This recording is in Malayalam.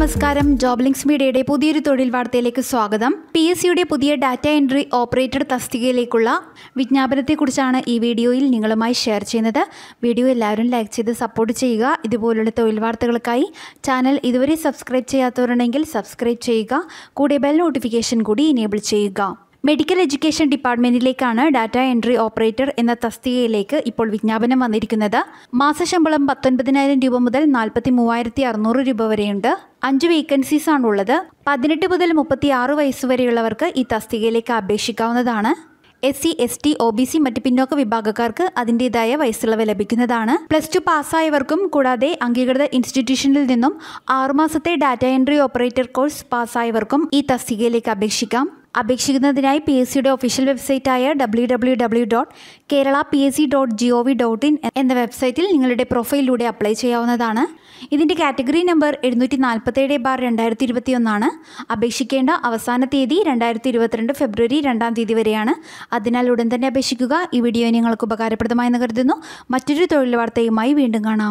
നമസ്കാരം ജോബ്ലിങ്സ് മീഡിയയുടെ പുതിയൊരു തൊഴിൽ വാർത്തയിലേക്ക് സ്വാഗതം പി എസ് സിയുടെ പുതിയ ഡാറ്റ എൻട്രി ഓപ്പറേറ്റർ തസ്തികയിലേക്കുള്ള വിജ്ഞാപനത്തെക്കുറിച്ചാണ് ഈ വീഡിയോയിൽ നിങ്ങളുമായി ഷെയർ ചെയ്യുന്നത് വീഡിയോ എല്ലാവരും ലൈക്ക് ചെയ്ത് സപ്പോർട്ട് ചെയ്യുക ഇതുപോലുള്ള തൊഴിൽ വാർത്തകൾക്കായി ചാനൽ ഇതുവരെ സബ്സ്ക്രൈബ് ചെയ്യാത്തവരുണ്ടെങ്കിൽ സബ്സ്ക്രൈബ് ചെയ്യുക കൂടെ ബെൽ നോട്ടിഫിക്കേഷൻ കൂടി ഇനേബിൾ ചെയ്യുക മെഡിക്കൽ എഡ്യൂക്കേഷൻ ഡിപ്പാർട്ട്മെന്റിലേക്കാണ് ഡാറ്റ എൻട്രി ഓപ്പറേറ്റർ എന്ന തസ്തികയിലേക്ക് ഇപ്പോൾ വിജ്ഞാപനം വന്നിരിക്കുന്നത് മാസശമ്പളം പത്തൊൻപതിനായിരം രൂപ മുതൽ നാൽപ്പത്തി മൂവായിരത്തി അറുന്നൂറ് രൂപ വരെയുണ്ട് അഞ്ച് വേക്കൻസീസ് ആണുള്ളത് പതിനെട്ട് മുതൽ മുപ്പത്തി ആറ് വയസ്സ് വരെയുള്ളവർക്ക് ഈ തസ്തികയിലേക്ക് അപേക്ഷിക്കാവുന്നതാണ് S C S T O B C മറ്റ് പിന്നോക്ക വിഭാഗക്കാർക്ക് അതിൻ്റെതായ വയസ്സിളവ് ലഭിക്കുന്നതാണ് പ്ലസ് ടു പാസ്സായവർക്കും കൂടാതെ അംഗീകൃത ഇൻസ്റ്റിറ്റ്യൂഷനിൽ നിന്നും ആറുമാസത്തെ ഡാറ്റ എൻട്രി ഓപ്പറേറ്റർ കോഴ്സ് പാസ്സായവർക്കും ഈ തസ്തികയിലേക്ക് അപേക്ഷിക്കാം അപേക്ഷിക്കുന്നതിനായി പി എസ് സിയുടെ ഒഫീഷ്യൽ വെബ്സൈറ്റായ W W W dot Kerala P S C dot G O V dot in എന്ന വെബ്സൈറ്റിൽ നിങ്ങളുടെ പ്രൊഫൈലിലൂടെ അപ്ലൈ ചെയ്യാവുന്നതാണ് ഇതിൻ്റെ കാറ്റഗറി നമ്പർ എഴുന്നൂറ്റി നാൽപ്പത്തേഴ് ബാർ രണ്ടായിരത്തി ഇരുപത്തി ഒന്നാണ് അപേക്ഷിക്കേണ്ട അവസാന തീയതി രണ്ടായിരത്തി ഇരുപത്തിരണ്ട് ഫെബ്രുവരി രണ്ടാം തീയതി വരെയാണ് അതിനാൽ ഉടൻ തന്നെ അപേക്ഷിക്കുക ഈ വീഡിയോ നിങ്ങൾക്ക് ഉപകാരപ്രദമായെന്ന് കരുതുന്നു മറ്റൊരു തൊഴിൽ വാർത്തയുമായി വീണ്ടും കാണാം